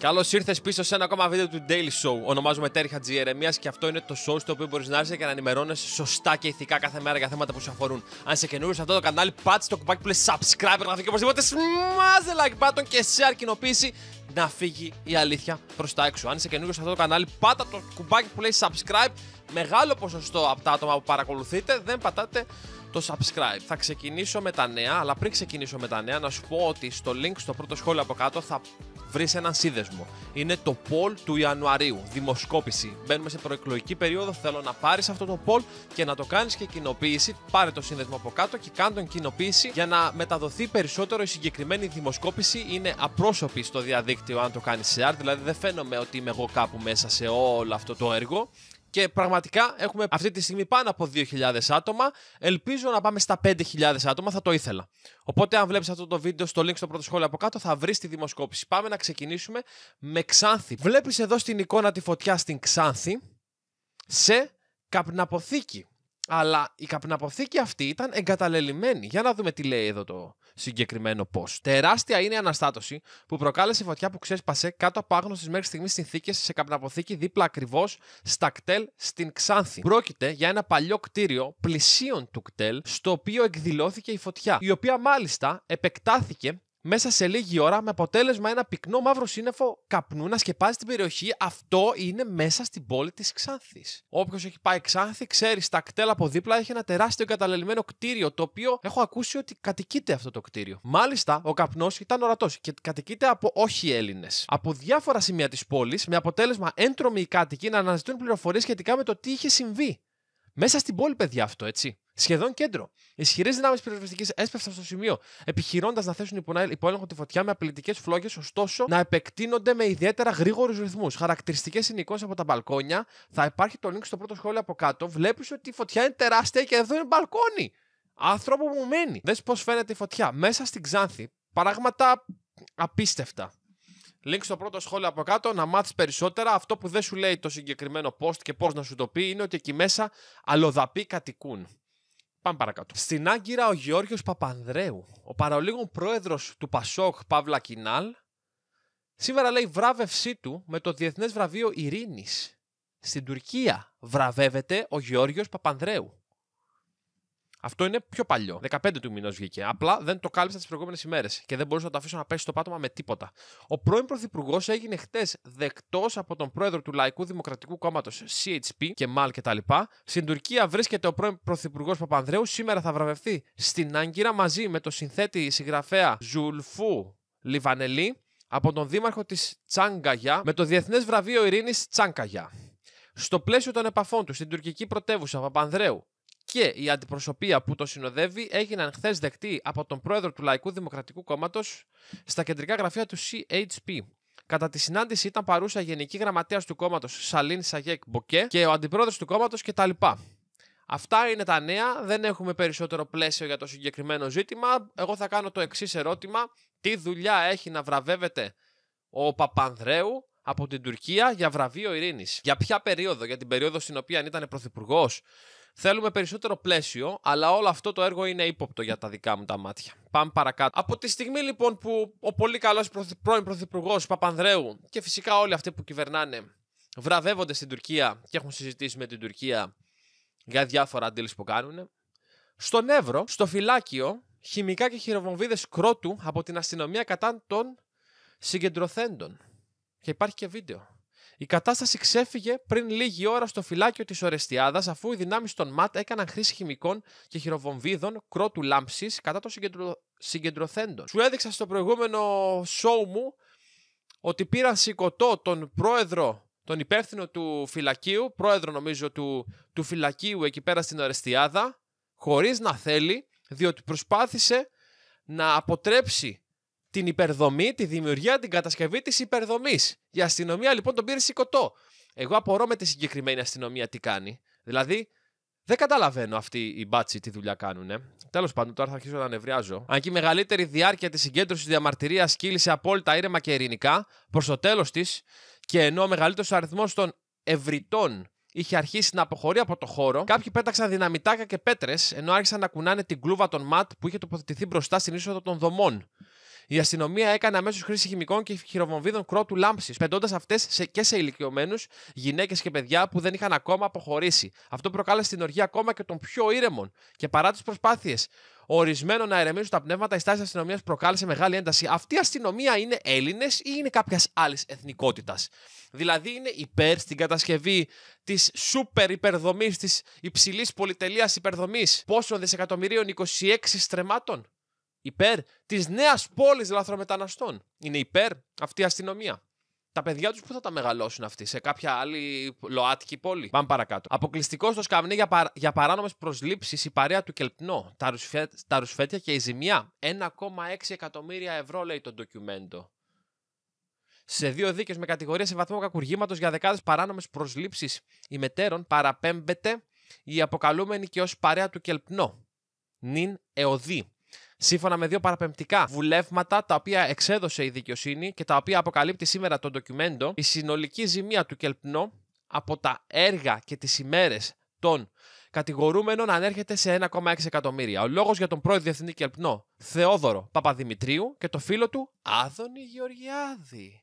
Καλώς ήρθες πίσω σε ένα ακόμα βίντεο του Daily Show. Ονομάζομαι Τέρι Χατζιερεμία και αυτό είναι το show στο οποίο μπορείς να έρθεις και να ενημερώνεσαι σωστά και ηθικά κάθε μέρα για θέματα που σου αφορούν. Αν είσαι καινούριος σε αυτό το κανάλι, πάτσε το κουμπάκι που λέει subscribe να και οπωσδήποτε. Σμάζε like button και σε αρκινοποίηση να φύγει η αλήθεια προς τα έξω. Αν είσαι καινούριος σε αυτό το κανάλι, πάτα το κουμπάκι που λέει subscribe. Μεγάλο ποσοστό από τα άτομα που παρακολουθείτε δεν πατάτε το subscribe. Θα ξεκινήσω με τα νέα, αλλά πριν ξεκινήσω με τα νέα, να σου πω ότι στο link στο πρώτο σχόλιο από κάτω θα βρεις έναν σύνδεσμο. Είναι το poll του Ιανουαρίου, δημοσκόπηση. Μπαίνουμε σε προεκλογική περίοδο. Θέλω να πάρεις αυτό το poll και να το κάνεις και κοινοποίηση. Πάρε το σύνδεσμο από κάτω και κάνε τον κοινοποίηση για να μεταδοθεί περισσότερο η συγκεκριμένη δημοσκόπηση. Είναι απρόσωπη στο διαδίκτυο αν το κάνεις ART, δηλαδή δεν φαίνομαι ότι είμαι εγώ κάπου μέσα σε όλο αυτό το έργο. Και πραγματικά έχουμε αυτή τη στιγμή πάνω από 2.000 άτομα. Ελπίζω να πάμε στα 5.000 άτομα, θα το ήθελα. Οπότε, αν βλέπεις αυτό το βίντεο στο link στο πρώτο σχόλιο από κάτω, θα βρεις τη δημοσκόπηση. Πάμε να ξεκινήσουμε με Ξάνθη. Βλέπεις εδώ στην εικόνα τη φωτιά στην Ξάνθη σε καπναποθήκη. Αλλά η καπναποθήκη αυτή ήταν εγκαταλελειμμένη. Για να δούμε τι λέει εδώ το συγκεκριμένο πώ. Τεράστια είναι η αναστάτωση που προκάλεσε η φωτιά που ξέσπασε κάτω από άγνωστες μέχρι στιγμής συνθήκες σε καπναποθήκη δίπλα ακριβώς στα κτέλ στην Ξάνθη. Πρόκειται για ένα παλιό κτίριο πλησίων του κτέλ, στο οποίο εκδηλώθηκε η φωτιά, η οποία μάλιστα επεκτάθηκε μέσα σε λίγη ώρα με αποτέλεσμα ένα πυκνό μαύρο σύννεφο καπνού να σκεπάζει την περιοχή. Αυτό είναι μέσα στην πόλη της Ξάνθης. Όποιος έχει πάει Ξάνθη ξέρει, στα κτέλα από δίπλα έχει ένα τεράστιο εγκαταλελειμμένο κτίριο, το οποίο έχω ακούσει ότι κατοικείται αυτό το κτίριο. Μάλιστα, ο καπνός ήταν ορατός και κατοικείται από όχι Έλληνες. Από διάφορα σημεία της πόλης, με αποτέλεσμα έντρομοι οι κάτοικοι να αναζητούν πληροφορίες σχετικά με το τι είχε συμβεί. Μέσα στην πόλη, παιδιά, αυτό έτσι σχεδόν κέντρο. Ισχυρές δυνάμεις πυροσβεστικής έσπευσαν στο σημείο, επιχειρώντας να θέσουν υπό έλεγχο τη φωτιά με απειλητικές φλόγες, ωστόσο να επεκτείνονται με ιδιαίτερα γρήγορους ρυθμούς. Χαρακτηριστικές είναι εικόνε από τα μπαλκόνια. Θα υπάρχει το link στο πρώτο σχόλιο από κάτω. Βλέπεις ότι η φωτιά είναι τεράστια και εδώ είναι μπαλκόνι. Άνθρωπο που μένει. Δες πώς φαίνεται η φωτιά. Μέσα στην Ξάνθη. πράγματα απίστευτα. Link στο πρώτο σχόλιο από κάτω να μάθεις περισσότερα. Αυτό που δεν σου λέει το συγκεκριμένο post και πώς να σου το πει είναι ότι εκεί μέσα αλλοδαποί κατοικούν. Στην Άγκυρα ο Γεώργιος Παπανδρέου, ο παρολίγων πρόεδρος του Πασόκ Παύλα Κινάλ, σήμερα λέει βράβευσή του με το Διεθνές Βραβείο Ειρήνης. Στην Τουρκία βραβεύεται ο Γεώργιος Παπανδρέου. Αυτό είναι πιο παλιό. 15 του μηνός βγήκε. Απλά δεν το κάλυψα τις προηγούμενες ημέρες και δεν μπορούσα να το αφήσω να πέσει στο πάτωμα με τίποτα. Ο πρώην Πρωθυπουργός έγινε χτες δεκτός από τον πρόεδρο του Λαϊκού Δημοκρατικού Κόμματος CHP και ΜΑΛ κτλ. Στην Τουρκία βρίσκεται ο πρώην Πρωθυπουργός Παπανδρέου. Σήμερα θα βραβευτεί στην Άγκυρα μαζί με το συνθέτη συγγραφέα Ζουλφού Λιβανελή από τον δήμαρχο της Τσάνκαγιά με το διεθνές Βραβείο Ειρηνή Τσάνκαγιά. Στο πλαίσιο των επαφών του στην τουρκική πρωτεύουσα Παπανδρέου, και η αντιπροσωπεία που το συνοδεύει έγιναν χθες δεκτοί από τον πρόεδρο του Λαϊκού Δημοκρατικού Κόμματος στα κεντρικά γραφεία του CHP. Κατά τη συνάντηση ήταν παρούσα Γενική γραμματεία του Κόμματος Σαλίν Σαγέκ Μποκέ και ο Αντιπρόεδρος του Κόμματος κτλ. Αυτά είναι τα νέα. Δεν έχουμε περισσότερο πλαίσιο για το συγκεκριμένο ζήτημα. Εγώ θα κάνω το εξής ερώτημα. Τι δουλειά έχει να βραβεύεται ο Παπανδρέου από την Τουρκία για βραβείο ειρήνης. Για ποια περίοδο, για την περίοδο στην οποία ήταν πρωθυπουργός, Θέλουμε περισσότερο πλαίσιο, αλλά όλο αυτό το έργο είναι ύποπτο για τα δικά μου τα μάτια. Πάμε παρακάτω. Από τη στιγμή λοιπόν που ο πολύ καλός πρώην Πρωθυπουργός Παπανδρέου και φυσικά όλοι αυτοί που κυβερνάνε βραβεύονται στην Τουρκία και έχουν συζητήσει με την Τουρκία για διάφορα αντίληψη που κάνουν. Στον Εύρο, στο φυλάκιο, χημικά και χειροβομβίδες κρότου από την αστυνομία κατά των συγκεντρωθέντων. Και υπάρχει και βίντεο. Η κατάσταση ξέφυγε πριν λίγη ώρα στο φυλάκιο της Ορεστιάδας, αφού οι δυνάμεις των ΜΑΤ έκαναν χρήση χημικών και χειροβομβίδων κρότου λάμψης κατά των συγκεντρω... συγκεντρωθέντων. Σου έδειξα στο προηγούμενο show μου ότι πήραν σηκωτό τον πρόεδρο, τον υπεύθυνο του φυλακίου, πρόεδρο νομίζω του, του φυλακίου εκεί πέρα στην Ορεστιάδα, χωρίς να θέλει, διότι προσπάθησε να αποτρέψει την υπερδομή, τη δημιουργία, την κατασκευή της υπερδομής. Η αστυνομία λοιπόν τον πήρε σηκωτό. Εγώ απορώ με τη συγκεκριμένη αστυνομία τι κάνει. Δηλαδή, δεν καταλαβαίνω αυτοί οι μπάτσοι τι δουλειά κάνουν. Ε. Τέλος πάντων, τώρα θα αρχίσω να ανεβριάζω. Αν και η μεγαλύτερη διάρκεια της συγκέντρωσης διαμαρτυρίας κύλησε απόλυτα ήρεμα και ειρηνικά προς το τέλος της, και ενώ ο μεγαλύτερος αριθμός των ευρυτών είχε αρχίσει να αποχωρεί από το χώρο, κάποιοι πέταξαν δυναμητάκια και πέτρες, ενώ άρχισαν να κουνάνε την κλούβα των ματ που είχε τοποθετηθεί μπροστά στην είσοδο των δομών. Η αστυνομία έκανε αμέσως χρήση χημικών και χειροβομβίδων κρότου λάμψης, πεντώντα αυτέ και σε ηλικιωμένους, γυναίκες και παιδιά που δεν είχαν ακόμα αποχωρήσει. Αυτό προκάλεσε την οργή ακόμα και των πιο ήρεμων. Και παρά τις προσπάθειες ορισμένων να ερεμήσουν τα πνεύματα, η στάση της αστυνομίας προκάλεσε μεγάλη ένταση. Αυτή η αστυνομία είναι Έλληνες ή είναι κάποιας άλλης εθνικότητας. Δηλαδή είναι υπέρ στην κατασκευή της σούπερ υπερδομής, της υψηλής πολυτελείας υπερδομής πόσων δισεκατομμυρίων 26 στρεμάτων υπέρ της νέας πόλης λαθρομεταναστών. Είναι υπέρ αυτή η αστυνομία. Τα παιδιά τους πού θα τα μεγαλώσουν αυτή σε κάποια άλλη ΛΟΑΤΚΙ πόλη. Πάμε παρακάτω. Αποκλειστικό στο σκαμνί για, για παράνομες προσλήψεις η παρέα του Κελπνό. Τα, ρουσφέ... ρουσφέτια και η ζημιά. 1,6 εκατομμύρια ευρώ λέει το ντοκιμέντο. Σε δύο δίκες με κατηγορία σε βαθμό κακουργήματος για δεκάδες παράνομες προσλήψεις ημετέρων παραπέμπεται η αποκαλούμενη και ως παρέα του Κελπνό. Νυν Εωδή σύμφωνα με δύο παραπεμπτικά βουλεύματα τα οποία εξέδωσε η δικαιοσύνη και τα οποία αποκαλύπτει σήμερα το ντοκιμέντο, η συνολική ζημία του Κελπνό από τα έργα και τις ημέρες των κατηγορούμενων ανέρχεται σε 1,6 εκατομμύρια. Ο λόγος για τον πρώην Διεθνή Κελπνό Θεόδωρο Παπαδημητρίου και το φίλο του Άδωνη Γεωργιάδη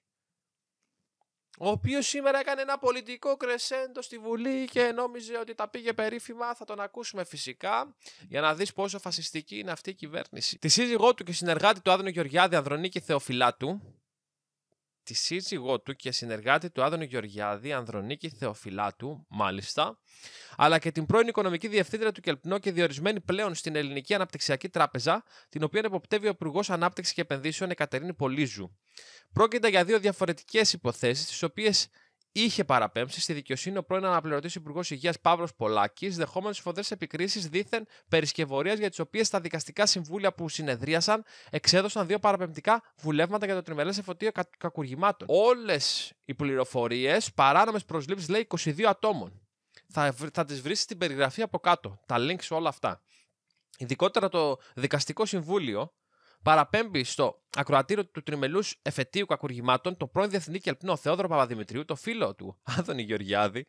ο οποίος σήμερα έκανε ένα πολιτικό κρεσέντο στη Βουλή και νόμιζε ότι τα πήγε περίφημα. Θα τον ακούσουμε φυσικά για να δεις πόσο φασιστική είναι αυτή η κυβέρνηση. Τη σύζυγό του και συνεργάτη του Άδωνο Γεωργιάδη, Ανδρονίκη Θεοφυλάτου, τη σύζυγό του και συνεργάτη του Άδωνη Γεωργιάδη, Ανδρονίκη Θεοφυλάτου, μάλιστα, αλλά και την πρώην οικονομική διευθύντρια του Κελπνό και διορισμένη πλέον στην Ελληνική Αναπτυξιακή Τράπεζα, την οποία εποπτεύει ο Υπουργός Ανάπτυξης και Επενδύσεων Εκατερίνη Πολίζου. Πρόκειται για δύο διαφορετικές υποθέσεις, τις οποίες είχε παραπέμψει στη δικαιοσύνη ο πρώην αναπληρωτής Υπουργός Υγείας Παύλο Πολάκης, δεχόμενος σφοδρέ επικρίσει δίθεν περισκευωρίας για τις οποίες τα δικαστικά συμβούλια που συνεδρίασαν εξέδωσαν δύο παραπεμπτικά βουλεύματα για το τριμελέ εφοτείο κα- κακουργημάτων. Όλες οι πληροφορίες, παράνομες προσλήψεις, λέει 22 ατόμων. Θα, θα τις βρεις στην περιγραφή από κάτω. Τα links όλα αυτά. Ειδικότερα το Δικαστικό Συμβούλιο παραπέμπει στο ακροατήριο του τριμελούς εφετείου κακουργημάτων τον πρώην Διεθνή και Ελπνό Θεόδωρο Παπαδημητρίου, το φίλο του Άδωνη Γεωργιάδη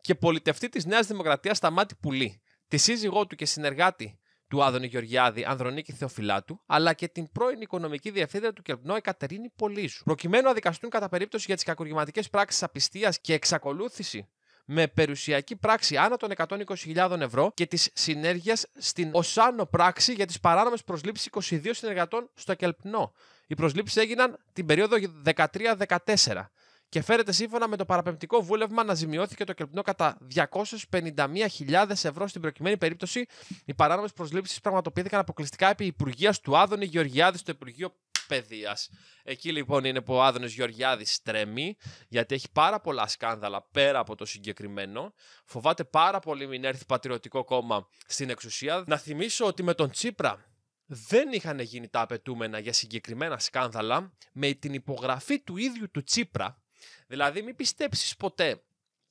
και πολιτευτή της Νέας Δημοκρατίας Σταμάτη Πουλή, τη σύζυγό του και συνεργάτη του Άδωνη Γεωργιάδη, Ανδρονίκη Θεοφυλάτου, αλλά και την πρώην οικονομική διευθύντρια του Κελπνό Εκατερίνη Πολύζου. Προκειμένου να δικαστούν κατά περίπτωση για τις κακουργηματικές πράξεις απιστίας και εξακολούθηση με περιουσιακή πράξη άνω των 120.000 ευρώ και τη συνέργεια στην Οσάνο πράξη για τις παράνομες προσλήψεις 22 συνεργατών στο Κελπνό. Οι προσλήψεις έγιναν την περίοδο 13-14 και φέρεται σύμφωνα με το παραπεμπτικό βούλευμα να ζημιώθηκε το κελπνό κατά 251.000 ευρώ στην προκειμένη περίπτωση. Οι παράνομες προσλήψεις πραγματοποιήθηκαν αποκλειστικά επί Υπουργείας του Άδωνη Γεωργιάδης στο Υπουργείο παιδείας. Εκεί λοιπόν είναι που ο Άδωνος Γεωργιάδης τρέμει, γιατί έχει πάρα πολλά σκάνδαλα πέρα από το συγκεκριμένο. Φοβάται πάρα πολύ μην έρθει πατριωτικό κόμμα στην εξουσία. Να θυμίσω ότι με τον Τσίπρα δεν είχαν γίνει τα απαιτούμενα για συγκεκριμένα σκάνδαλα με την υπογραφή του ίδιου του Τσίπρα. Δηλαδή μην πιστέψεις ποτέ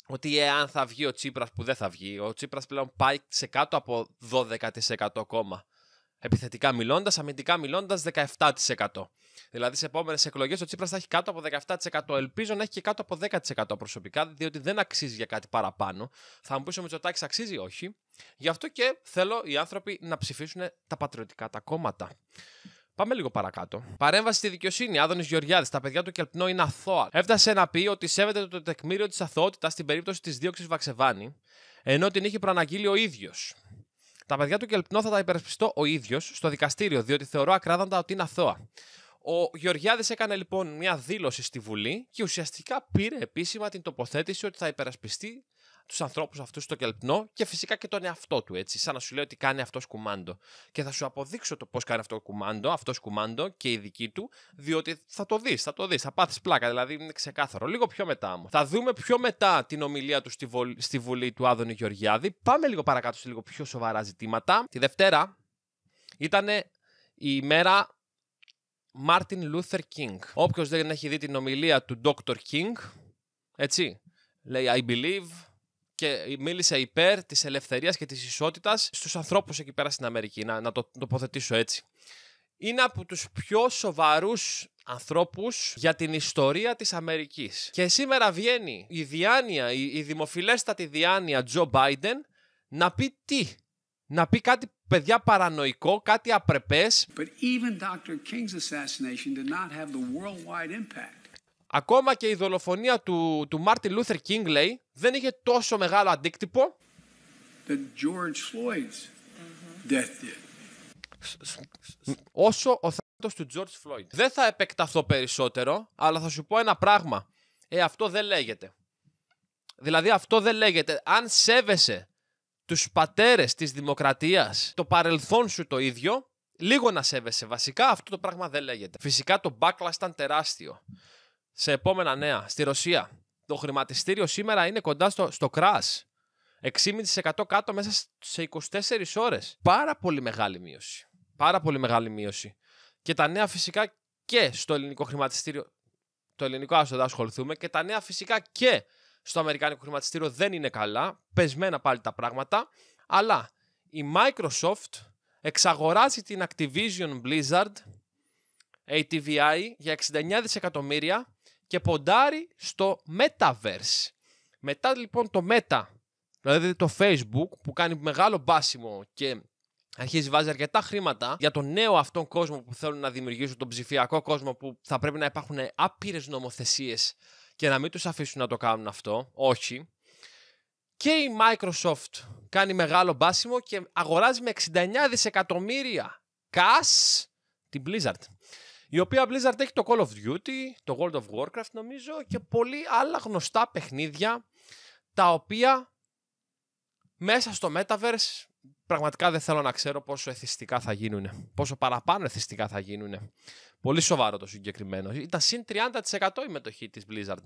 ότι εάν θα βγει ο Τσίπρας που δεν θα βγει, ο Τσίπρας πλέον πάει σε κάτω από 12% κόμμα επιθετικά μιλώντας, αμυντικά μιλώντας 17%. Δηλαδή, σε επόμενες εκλογές ο Τσίπρας θα έχει κάτω από 17%. Ελπίζω να έχει και κάτω από 10% προσωπικά, διότι δεν αξίζει για κάτι παραπάνω. Θα μου πεις ο Μητσοτάκης αξίζει, όχι. Γι' αυτό και θέλω οι άνθρωποι να ψηφίσουν τα πατριωτικά τα κόμματα. Πάμε λίγο παρακάτω. Παρέμβαση στη δικαιοσύνη. Άδωνης Γεωργιάδης. Τα παιδιά του Κελπνό είναι αθώα. Έφτασε να πει ότι σέβεται το τεκμήριο της αθωότητας στην περίπτωση της δίωξης Βαξεβάνη, ενώ την είχε προαναγγείλει ο ίδιος. Τα παιδιά του Κελπνό θα τα υπερασπιστώ ο ίδιος στο δικαστήριο, διότι θεωρώ ακράδαντα ότι είναι αθώα. Ο Γεωργιάδης έκανε λοιπόν μια δήλωση στη Βουλή και ουσιαστικά πήρε επίσημα την τοποθέτηση ότι θα υπερασπιστεί τους ανθρώπους αυτούς στο κελπνό και φυσικά και τον εαυτό του, έτσι. Σαν να σου λέει ότι κάνει αυτός κουμάντο. Και θα σου αποδείξω το πώς κάνει αυτό κουμάντο, αυτός κουμάντο και η δική του, διότι θα το δεις, θα το δεις, θα πάθεις πλάκα, δηλαδή είναι ξεκάθαρο. Λίγο πιο μετά όμως. Θα δούμε πιο μετά την ομιλία του στη, Βουλή του Άδωνη Γεωργιάδη. Πάμε λίγο παρακάτω σε λίγο πιο σοβαρά ζητήματα. Τη Δευτέρα ήταν η μέρα Μάρτιν Λούθερ Κίνγκ. Όποιος δεν έχει δει την ομιλία του Dr. King, έτσι, λέει I believe, και μίλησε υπέρ της ελευθερίας και της ισότητας στους ανθρώπους εκεί πέρα στην Αμερική. Να, το τοποθετήσω έτσι. Είναι από τους πιο σοβαρούς ανθρώπους για την ιστορία της Αμερικής. Και σήμερα βγαίνει η διάνοια, η, η δημοφιλέστατη διάνοια Τζο Μπάιντεν να πει τι. Να πει κάτι παιδιά παρανοϊκό, κάτι απρεπές. But even Dr. King's assassination did not have the worldwide impact Ακόμα και η δολοφονία του, του Μάρτιν Λούθερ Κίνγκ, λέει, δεν είχε τόσο μεγάλο αντίκτυπο. Όσο ο θάνατος του George Floyd. Δεν θα επεκταθώ περισσότερο, αλλά θα σου πω ένα πράγμα. Ε, αυτό δεν λέγεται. Δηλαδή αυτό δεν λέγεται. Αν σέβεσαι τους πατέρες της δημοκρατίας, το παρελθόν σου το ίδιο, λίγο να σέβεσαι. Βασικά αυτό το πράγμα δεν λέγεται. Φυσικά το μπάκλα ήταν τεράστιο. Σε επόμενα νέα, στη Ρωσία. Το χρηματιστήριο σήμερα είναι κοντά στο, στο crash. 6,5% κάτω μέσα σε 24 ώρες. Πάρα πολύ μεγάλη μείωση. Πάρα πολύ μεγάλη μείωση. Και τα νέα φυσικά και στο ελληνικό χρηματιστήριο. Το ελληνικό άστο ασχοληθούμε. Και τα νέα φυσικά και στο αμερικάνικο χρηματιστήριο δεν είναι καλά. Πεσμένα πάλι τα πράγματα. Αλλά η Microsoft εξαγοράζει την Activision Blizzard ATVI για 69 δισεκατομμύρια και ποντάρει στο Metaverse. Μετά λοιπόν το Meta, δηλαδή το Facebook που κάνει μεγάλο μπάσιμο και αρχίζει βάζει αρκετά χρήματα για τον νέο αυτόν κόσμο που θέλουν να δημιουργήσουν, τον ψηφιακό κόσμο που θα πρέπει να υπάρχουν άπειρες νομοθεσίες και να μην τους αφήσουν να το κάνουν αυτό. Όχι. Και η Microsoft κάνει μεγάλο μπάσιμο και αγοράζει με 69 δισεκατομμύρια cash την Blizzard. Η οποία Blizzard έχει το Call of Duty, το World of Warcraft νομίζω και πολλοί άλλα γνωστά παιχνίδια τα οποία μέσα στο Metaverse πραγματικά δεν θέλω να ξέρω πόσο εθιστικά θα γίνουν. Πόσο παραπάνω εθιστικά θα γίνουν. Πολύ σοβαρό το συγκεκριμένο. Ήταν συν 30% η μετοχή της Blizzard.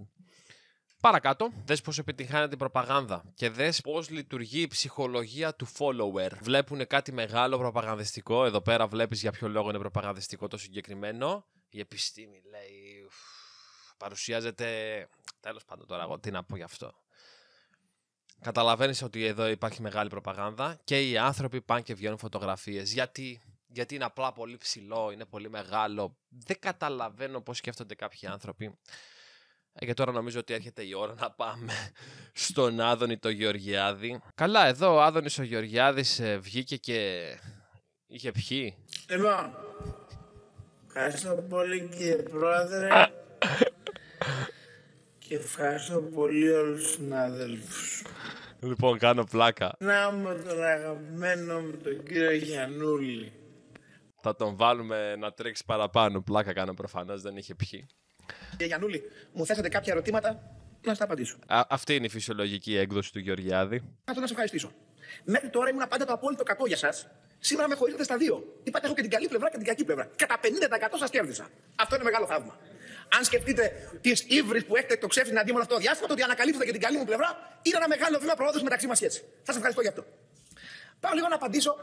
Παρακάτω. Δες πώς επιτυχάνεται η προπαγάνδα και δες πώς λειτουργεί η ψυχολογία του follower. Βλέπουν κάτι μεγάλο προπαγανδιστικό. Εδώ πέρα βλέπεις για ποιο λόγο είναι προπαγανδιστικό το συγκεκριμένο. Η επιστήμη λέει. παρουσιάζεται. Τέλος πάντων τώρα, εγώ τι να πω γι' αυτό. Καταλαβαίνεις ότι εδώ υπάρχει μεγάλη προπαγάνδα και οι άνθρωποι πάνε και βγαίνουν φωτογραφίες. Γιατί γιατί είναι απλά πολύ ψηλό, είναι πολύ μεγάλο. Δεν καταλαβαίνω πώς σκέφτονται κάποιοι άνθρωποι. Ε, και τώρα νομίζω ότι έρχεται η ώρα να πάμε στον Άδωνη το Γεωργιάδη. Καλά, εδώ ο Άδωνης ο Γεωργιάδης ε, βγήκε και είχε πιει. Λοιπόν, ευχαριστώ πολύ κύριε Πρόεδρε και ευχαριστώ πολύ όλους τους συναδέλφους. Λοιπόν, κάνω πλάκα. Να με τον αγαπημένο μου τον κύριο Γιαννούλη. Θα τον βάλουμε να τρέξει παραπάνω. Πλάκα κάνω προφανώς, δεν είχε πιει. Κύριε μου θέσατε κάποια ερωτήματα να τα απαντήσω. αυτή είναι η φυσιολογική έκδοση του Γεωργιάδη. Θα να σα ευχαριστήσω. Μέχρι τώρα ήμουν πάντα το απόλυτο κακό για σας. Σήμερα με χωρίσατε στα δύο. Είπατε έχω και την καλή πλευρά και την κακή πλευρά. Κατά 50% σας κέρδισα. Αυτό είναι μεγάλο θαύμα. Αν σκεφτείτε τις ύβρις που έχετε το να αντί αυτό το διάστημα, το ότι ανακαλύψατε και την καλή μου πλευρά, είναι ένα μεγάλο βήμα προόδου μεταξύ μας έτσι. Σας ευχαριστώ γι' αυτό. Πάω λίγο να απαντήσω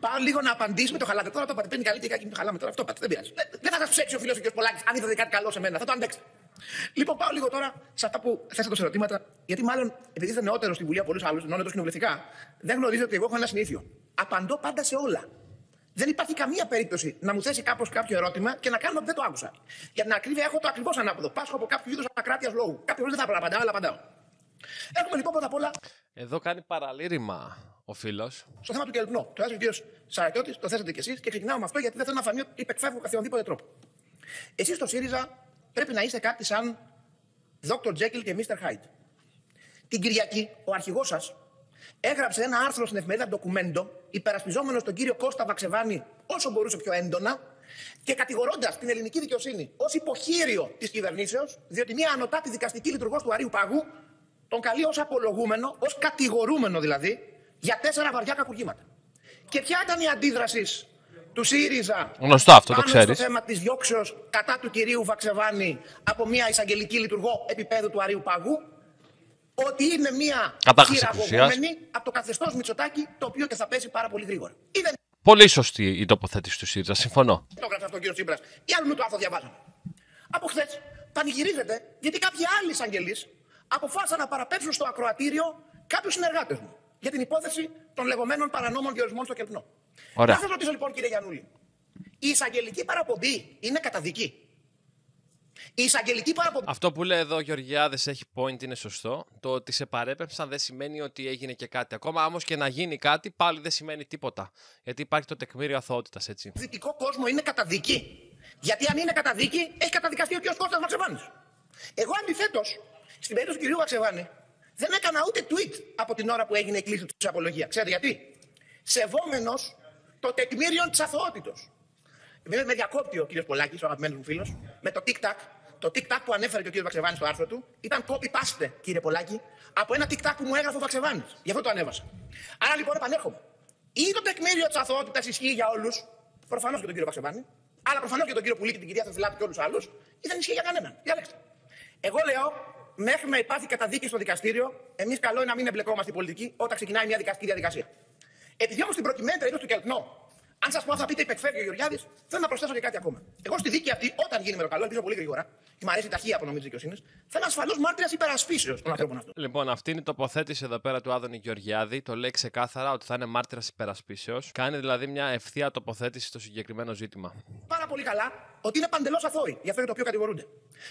πάω λίγο να απαντήσουμε το χαλάτε τώρα, το πατέρα είναι καλύτερη και το χαλάμε τώρα. Αυτό πατέρα δεν πειράζει. Δεν θα σας ψέξει ο φίλος ο κ. Πολάκης, αν είδατε κάτι καλό σε μένα, θα το αντέξετε. Λοιπόν, πάω λίγο τώρα σε αυτά που θέσατε σε ερωτήματα, γιατί μάλλον επειδή είστε νεότερος στην Βουλή από πολλούς άλλους, ενώ το κοινοβουλευτικά, δεν γνωρίζετε ότι εγώ έχω ένα συνήθειο. Απαντώ πάντα σε όλα. Δεν υπάρχει καμία περίπτωση να μου θέσει κάποιο κάποιο ερώτημα και να κάνω ότι δεν το άκουσα. Για την ακρίβεια έχω το ακριβώς ανάποδο. Πάσχω από κάποιο είδου ακράτειας λόγου. Κάποιος δεν θα απαντάω, αλλά απαντάω. Έχουμε λοιπόν πρώτα απ' όλα εδώ κάνει παραλήρημα ο φίλος. Στο θέμα του Κελπνό. Το άσχημα ο κ. Σαρακιώτης, το θέσατε κι εσείς και ξεκινάω με αυτό γιατί δεν θέλω να φανεί ότι υπεκφεύγω οποιονδήποτε τρόπο. Εσείς στο ΣΥΡΙΖΑ πρέπει να είστε κάτι σαν Dr. Jekyll και Mr. Hyde. Την Κυριακή, ο αρχηγός σας έγραψε ένα άρθρο στην εφημερίδα Ντοκουμέντο, υπερασπιζόμενος τον κύριο Κώστα Βαξεβάνη όσο μπορούσε πιο έντονα και κατηγορώντας την ελληνική δικαιοσύνη ως υποχείριο της κυβερνήσεως, διότι μια ανωτάτη δικαστική λειτουργός του Αρίου Πάγου τον καλεί ως απολογούμενο, ως κατηγορούμενο δηλαδή, για τέσσερα βαριά κακουργήματα. Και ποια ήταν η αντίδραση του ΣΥΡΙΖΑ Γνωστό αυτό, το Στο θέμα της διώξεως κατά του κυρίου Βαξεβάνη από μια εισαγγελική λειτουργό επίπεδου του Αρίου Παγού, ότι είναι μια κυραγωγούμενη από το καθεστώς Μητσοτάκη, το οποίο και θα πέσει πάρα πολύ γρήγορα. Πολύ σωστή η τοποθέτηση του ΣΥΡΙΖΑ, συμφωνώ. Το έγραψε αυτό κύριο Τσίπρας. Ή με το άρθρο διαβάζαμε. Από χθες πανηγυρίζεται γιατί κάποιοι άλλοι εισαγγελείς αποφάσισα να παραπέμψω στο ακροατήριο κάποιους συνεργάτες μου για την υπόθεση των λεγόμενων παρανόμων διορισμών στο κενό. Ωραία. Θα σας ρωτήσω λοιπόν, κύριε Γιανούλη, η εισαγγελική παραπομπή είναι καταδική. Η εισαγγελική παραπομπή. Αυτό που λέει εδώ ο Γεωργιάδε έχει point, είναι σωστό. Το ότι σε παρέπεψαν δεν σημαίνει ότι έγινε και κάτι. Ακόμα όμως και να γίνει κάτι, πάλι δεν σημαίνει τίποτα. Γιατί υπάρχει το τεκμήριο αθωότητας, έτσι. Δυτικό κόσμο είναι καταδική. Γιατί αν είναι καταδίκη, έχει καταδικαστεί ο κ. Κώστας Μαξεβάνης. Εγώ αντιθέτως, στην περίπτωση του κυρίου Βαξεβάνη, δεν έκανα ούτε tweet από την ώρα που έγινε η κλήση του απολογία. Ξέρετε γιατί. Σεβόμενος το τεκμήριο της αθωότητος. με διακόπτει ο κύριο Πολάκης, ο αγαπημένος μου φίλος, με το tic Το TikTok που ανέφερε και ο κύριο Βαξεβάνη στο άρθρο του ήταν copy-paste, κύριε Πολάκη, από ένα tic-tac που μου έγραφε ο Βαξεβάνη. Γι' αυτό το ανέβασα. Άρα λοιπόν επανέρχομαι. Ή το τεκμήριο της αθωότητας ισχύει για όλους, προφανώς και τον κύριο Βαξεβάνη, αλλά προφανώς και τον κύριο Πουλή και την κυρία Θεοφυλάκη και όλους άλλους, ή δεν ισχύει για κανέναν. Διαλέξτε. Εγώ λέω μέχρι να υπάρχει καταδίκη στο δικαστήριο, εμείς καλό είναι να μην εμπλεκόμαστε στην πολιτική όταν ξεκινάει μια δικαστική διαδικασία. Επειδή όμω την προκειμένη περίπτωση του Κελτνό αν σας πω θα πείτε υπεκφέρει ο Γεωργιάδης, θέλω να προσθέσω και κάτι ακόμα. Εγώ στη δίκη αυτή, όταν γίνει με το καλό, ελπίζω πολύ γρήγορα, και μου αρέσει η ταχεία απονομή τη δικαιοσύνη, θα είμαι ασφαλώς μάρτυρας υπερασπίσεως των ανθρώπων αυτών. Λοιπόν, αυτή είναι η τοποθέτηση εδώ πέρα του Άδωνη Γεωργιάδη. Το λέει ξεκάθαρα ότι θα είναι μάρτυρας υπερασπίσεως. Κάνει δηλαδή μια ευθεία τοποθέτηση στο συγκεκριμένο ζήτημα. Πάρα πολύ καλά ότι είναι παντελώς αθώοι για αυτό το οποίο κατηγορούνται.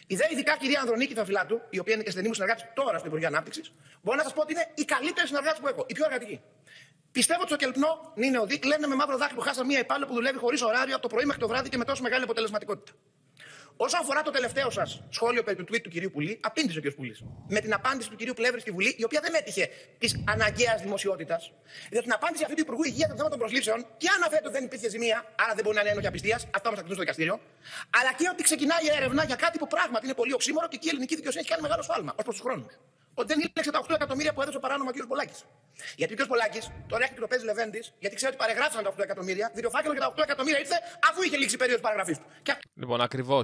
Η δε ειδικά κυρία Ανδρονίκη Θαφυλάτου, η οποία είναι και στενή μου συνεργάτης τώρα στο Υπουργείο Ανάπτυξης, μπορώ να σας πω ότι είναι η καλύτερη συνεργάτη που έχω, η πιο εργατική. Πιστεύω ότι στο κελπνό είναι ο Δίκ λένε με μαύρο δάχτυλο χάσα μία υπάλληλο που δουλεύει χωρίς ωράριο από το πρωί μέχρι το βράδυ και με τόσο μεγάλη αποτελεσματικότητα. Όσον αφορά το τελευταίο σας σχόλιο περί του tweet του κυρίου Πουλή, απήντησε ο κ. Πουλής. Με την απάντηση του κυρίου Πλεύρη στη Βουλή, η οποία δεν έτυχε της αναγκαίας δημοσιότητας. Διότι την απάντηση αυτή του Υπουργού Υγείας των θέματων προσλήψεων, και αν ότι δεν υπήρχε ζημία, άρα δεν μπορεί να είναι ένοχη απιστίας, αυτά μα ακτινούν στο δικαστήριο. Αλλά και ότι ξεκινάει η έρευνα για κάτι που πράγματι είναι πολύ οξύμορο και εκεί η ελληνική δικαιοσύνη έχει κάνει μεγάλο σφάλμα ως προς τους χρόνους ότι δεν ήλεξε τα 8 εκατομμύρια που έδωσε παράνομα ο κ. Πολάκης. Γιατί ο κ. Πολάκης τώρα έχει και Λεβέντης, γιατί ξέρει ότι παρεγράφησαν τα 8 εκατομμύρια, διότι ο φάκελο για τα 8 εκατομμύρια ήρθε αφού είχε λήξει η περίοδος παραγραφής του. Και... Λοιπόν, ακριβώς.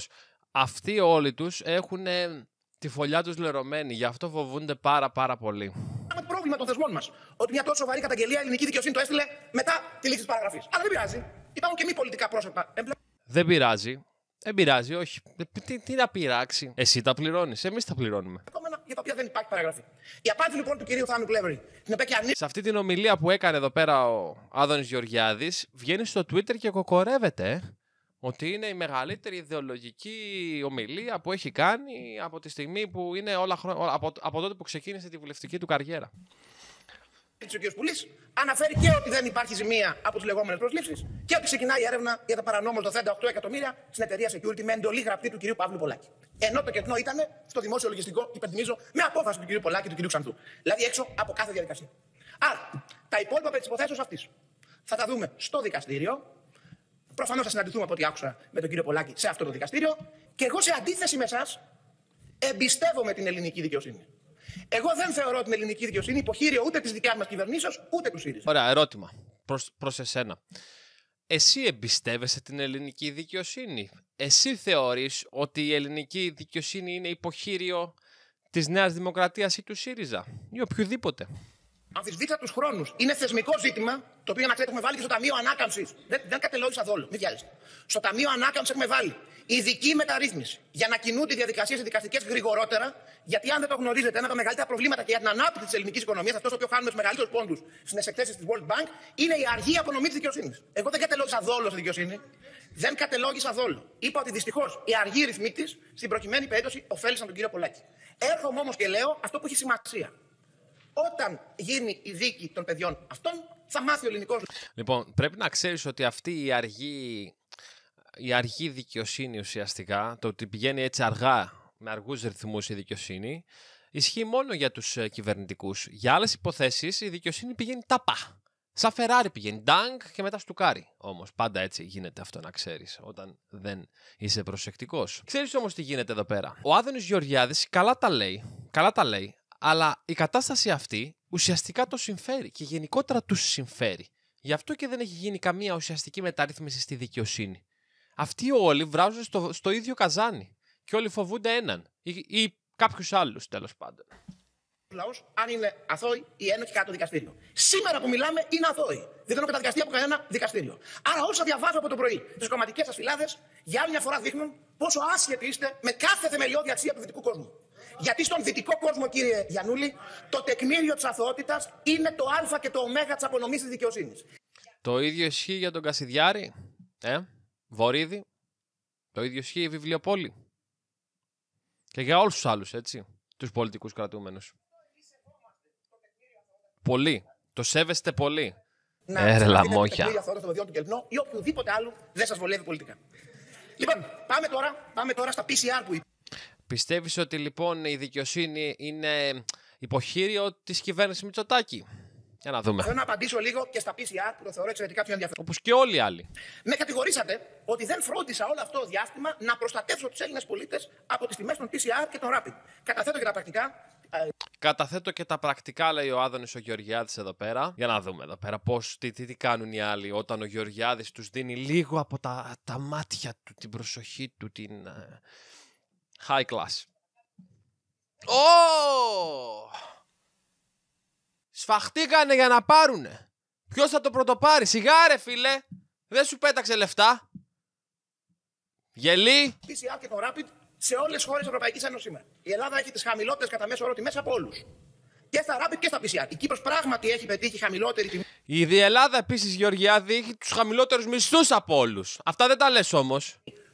Αυτοί όλοι τους έχουν ε, τη φωλιά τους λερωμένη. Γι' αυτό φοβούνται πάρα πάρα πολύ. Είχαμε πρόβλημα των θεσμών μας. Ότι μια τόσο βαρύ καταγγελία η ελληνική δικαιοσύνη το έστειλε μετά τη λήξη της παραγραφής. Αλλά δεν πειράζει. Υπάρχουν και μη πολιτικά πρόσωπα. Δεν πειράζει. Δεν πειράζει, όχι. Ε, τι, τι να πειράξει. Εσύ τα πληρώνεις. Εμείς τα πληρώνουμε. Επόμενα για τα οποία δεν υπάρχει παραγραφή. Η απάντηση λοιπόν του κυρίου Θάνου Κλέβερη, την οποία και ανή... Σε αυτή την ομιλία που έκανε εδώ πέρα ο Άδωνης Γεωργιάδης, βγαίνει στο Twitter και κοκορεύεται ότι είναι η μεγαλύτερη ιδεολογική ομιλία που έχει κάνει από τη στιγμή που είναι όλα χρόνια, από, από τότε που ξεκίνησε τη βουλευτική του καριέρα. Τη ο κ. Πουλής αναφέρει και ότι δεν υπάρχει ζημία από τις λεγόμενες προσλήψεις και ότι ξεκινάει η έρευνα για τα παρανόμως 38 εκατομμύρια στην εταιρεία Security με εντολή γραπτή του κ. Παύλου Πολάκη. Ενώ το κενό ήταν στο δημόσιο λογιστικό, υπενθυμίζω, με απόφαση του κ. Πολάκη και του κ. Ξανθού. Δηλαδή έξω από κάθε διαδικασία. Άρα, τα υπόλοιπα περί της υποθέσεως αυτής θα τα δούμε στο δικαστήριο. Προφανώς θα συναντηθούμε από ό,τι άκουσα με τον κ. Πολάκη σε αυτό το δικαστήριο. Και εγώ σε αντίθεση με εσάς εμπιστεύομαι την ελληνική δικαιοσύνη. Εγώ δεν θεωρώ την ελληνική δικαιοσύνη υποχείριο ούτε της δικιάς μας κυβερνήσεως ούτε του ΣΥΡΙΖΑ. Ωραία, ερώτημα προς εσένα. Εσύ εμπιστεύεσαι την ελληνική δικαιοσύνη. Εσύ θεωρείς ότι η ελληνική δικαιοσύνη είναι υποχείριο της Νέας Δημοκρατίας ή του ΣΥΡΙΖΑ ή οποιοδήποτε. Αμφισβήτησα τους χρόνους. Είναι θεσμικό ζήτημα το οποίο να ξέρετε έχουμε βάλει και στο Ταμείο Ανάκαμψης. Δεν, δεν κατελόγησα δόλο. Μην Στο Ταμείο Ανάκαμψης έχουμε βάλει ειδική μεταρρύθμιση για να κινούνται οι διαδικασίες οι δικαστικές γρηγορότερα. Γιατί αν δεν το γνωρίζετε, ένα από τα μεγαλύτερα προβλήματα και για την ανάπτυξη της ελληνικής οικονομίας, αυτός το οποίος χάνουμε τους μεγαλύτερους πόντους στις εκθέσεις της World Bank, είναι η αργή απονομή της δικαιοσύνης. Εγώ δεν κατελόγησα δόλο στη δικαιοσύνη. Δεν κατελόγησα δόλο. Είπα ότι δυστυχώς η αργή ρυθμοί της στην προκειμένη περίπτωση ωφέλησαν τον κύριο Πολάκη. Έρχομαι όμως και λέω αυτό που έχει σημασία όταν γίνει η δίκη των παιδιών αυτών, θα μάθει ο ελληνικός. Λοιπόν, πρέπει να ξέρεις ότι αυτή η αργή, η αργή δικαιοσύνη ουσιαστικά, το ότι πηγαίνει έτσι αργά, με αργούς ρυθμούς η δικαιοσύνη, ισχύει μόνο για τους ε, κυβερνητικούς. Για άλλες υποθέσεις η δικαιοσύνη πηγαίνει ταπά. Σαν φεράρι πηγαίνει. Ντάγκ και μετά στουκάρι. Όμως πάντα έτσι γίνεται αυτό να ξέρεις, όταν δεν είσαι προσεκτικός. Ξέρεις όμως τι γίνεται εδώ πέρα. Ο Άδενο Γεωργιάδης καλά τα λέει. Καλά τα λέει. Αλλά η κατάσταση αυτή ουσιαστικά το συμφέρει και γενικότερα τους συμφέρει. Γι' αυτό και δεν έχει γίνει καμία ουσιαστική μεταρρύθμιση στη δικαιοσύνη. Αυτοί όλοι βράζουν στο, στο ίδιο καζάνι και όλοι φοβούνται έναν ή, ή κάποιους άλλους τέλος πάντων. αν είναι αθώοι ή ένοχοι κατά το δικαστήριο. Σήμερα που μιλάμε είναι αθώοι. Δεν θέλω καταδικαστεί από κανένα δικαστήριο. Άρα όσα διαβάζω από το πρωί, τις κομματικές σας φυλάδες, για άλλη μια φορά δείχνουν πόσο άσχετοι είστε με κάθε θεμελιώδη αξία του δυτικού κόσμου. Γιατί στον δυτικό κόσμο, κύριε Γιανούλη, το τεκμήριο της αθωότητας είναι το Α και το Ω της απονομής της δικαιοσύνης. Το ίδιο ισχύει για τον Κασιδιάρη, ε, Βορύδη. Το ίδιο ισχύει η Βιβλιοπόλη. Και για όλους τους άλλους, έτσι. Τους πολιτικούς κρατούμενους. Πολύ. Το σέβεστε πολύ. Να Έρε λαμόχια. Ή οποιοδήποτε άλλο δεν σας βολεύει πολιτικά. Λοιπόν, πάμε τώρα, πάμε τώρα στα PCR που Πιστεύεις ότι λοιπόν η δικαιοσύνη είναι υποχείριο της κυβέρνησης Μητσοτάκη. Για να δούμε. Θέλω να απαντήσω λίγο και στα PCR που το θεωρώ εξαιρετικά πιο ενδιαφέρον. Όπως και όλοι οι άλλοι. Με κατηγορήσατε ότι δεν φρόντισα όλο αυτό το διάστημα να προστατεύσω τους Έλληνες πολίτες από τις τιμές των PCR και των Rapid. Καταθέτω και τα πρακτικά. Καταθέτω και τα πρακτικά, λέει ο Άδωνης ο Γεωργιάδης εδώ πέρα. Για να δούμε εδώ πέρα πώς, τι, τι, κάνουν οι άλλοι όταν ο Γεωργιάδης τους δίνει λίγο από τα, τα μάτια του, την προσοχή του, την. Ε, High class. Oh! Σφαχτήκανε για να πάρουνε. Ποιος θα το πρωτοπάρει. Σιγά ρε φίλε. Δεν σου πέταξε λεφτά. Γελί. PCR και το Rapid σε όλες τις χώρες Ευρωπαϊκής Ένωσης σήμερα. Η Ελλάδα έχει τις χαμηλότερες κατά μέσο όρο τιμές από όλους. Και στα Rapid και στα PCR. Η Κύπρος πράγματι έχει πετύχει χαμηλότερη τιμή. Η Ελλάδα επίσης, Γεωργιάδη, έχει τους χαμηλότερους μισθούς από όλους. Αυτά δεν τα λες όμως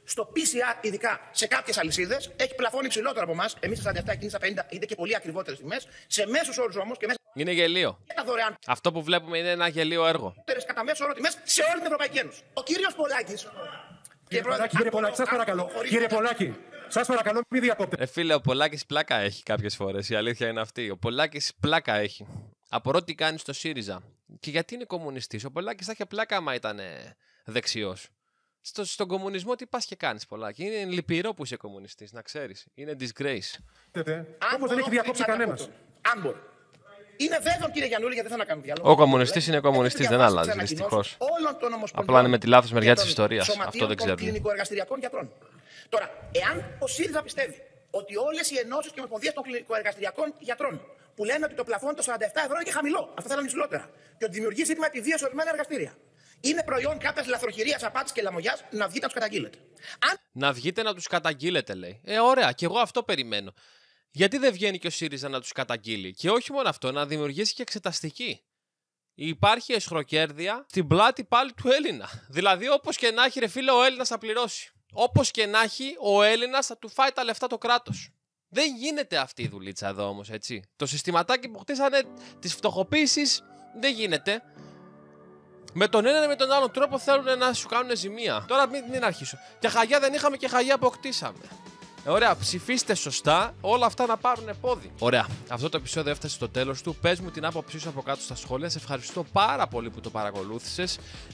στο PCR, ειδικά σε κάποιες αλυσίδες, έχει πλαφώνει υψηλότερο από εμάς. Εμείς στα 47, και στα 50, είναι και πολύ ακριβότερες τιμές. Σε μέσους όρους όμως και μέσα. Είναι γελίο. δωρεάν. Αυτό που βλέπουμε είναι ένα γελίο έργο. Κατά μέσο όρο τιμές σε όλη την Ευρωπαϊκή Ένωση. Ο κύριος Πολάκης. Κύριε Πολάκη, κύριε Πολάκη, σας παρακαλώ. Κύριε Πολάκη, σας παρακαλώ, μην διακόπτε. Ε, φίλε, ο Πολάκης πλάκα έχει κάποιες φορές. Η αλήθεια είναι αυτή. Ο Πολάκης πλάκα έχει. Από τι κάνει στο ΣΥΡΙΖΑ. Και γιατί είναι κομμουνιστής. Ο Πολάκης θα είχε πλάκα άμα ήταν δεξιός στο, στον κομμουνισμό τι πας και κάνεις πολλά. Και είναι λυπηρό που είσαι κομμουνιστής, να ξέρεις. Είναι disgrace. Όπως δεν έχει διακόψει κανένα. Αν μπορεί. Είναι βέβαιο, κύριε Γιανούλη, γιατί δεν θα κάνω διάλογο. Ο κομμουνιστής είναι κομμουνιστής, δεν αλλάζει δυστυχώ. Απλά είναι με τη λάθος μεριά τη ιστορία. Αυτό δεν ξέρω. γιατρών. Τώρα, εάν ο ΣΥΡΙΖΑ πιστεύει ότι όλες οι ενώσεις και ομοσπονδίες των κλινικοεργαστηριακών γιατρών που λένε ότι το πλαφόν το 47 ευρώ είναι και χαμηλό, αυτό θέλουν υψηλότερα, και ότι δημιουργεί ζήτημα επιβίωση ορισμένα εργαστήρια, είναι προϊόν κάποιας λαθροχειρίας, απάτης και λαμογιάς να βγείτε να τους καταγγείλετε. Αν... Να βγείτε να τους καταγγείλετε, λέει. Ε, ωραία, και εγώ αυτό περιμένω. Γιατί δεν βγαίνει και ο ΣΥΡΙΖΑ να τους καταγγείλει. Και όχι μόνο αυτό, να δημιουργήσει και εξεταστική. Υπάρχει εσχροκέρδεια στην πλάτη πάλι του Έλληνα. Δηλαδή, όπως και να έχει, ρε φίλε, ο Έλληνας θα πληρώσει. Όπως και να έχει, ο Έλληνας θα του φάει τα λεφτά το κράτος. Δεν γίνεται αυτή η δουλίτσα εδώ όμως, έτσι. Το συστηματάκι που χτίσανε της φτωχοποίησης δεν γίνεται. Με τον ένα με τον άλλο τρόπο θέλουν να σου κάνουν ζημία. Τώρα μην την αρχίσω. Και χαγιά δεν είχαμε και χαγιά αποκτήσαμε. Ε, ωραία, ψηφίστε σωστά, όλα αυτά να πάρουν πόδι. Ωραία, αυτό το επεισόδιο έφτασε στο τέλος του. Πες μου την άποψή σου από κάτω στα σχόλια. Σε ευχαριστώ πάρα πολύ που το παρακολούθησες.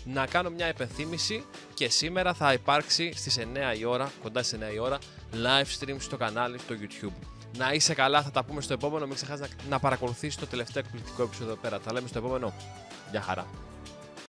Να κάνω μια υπενθύμηση και σήμερα θα υπάρξει στις 9 η ώρα, κοντά στις 9 η ώρα, live stream στο κανάλι στο YouTube. Να είσαι καλά, θα τα πούμε στο επόμενο. Μην ξεχάσεις να, να παρακολουθήσεις το τελευταίο εκπληκτικό επεισόδιο πέρα. Τα λέμε στο επόμενο. Γεια χαρά.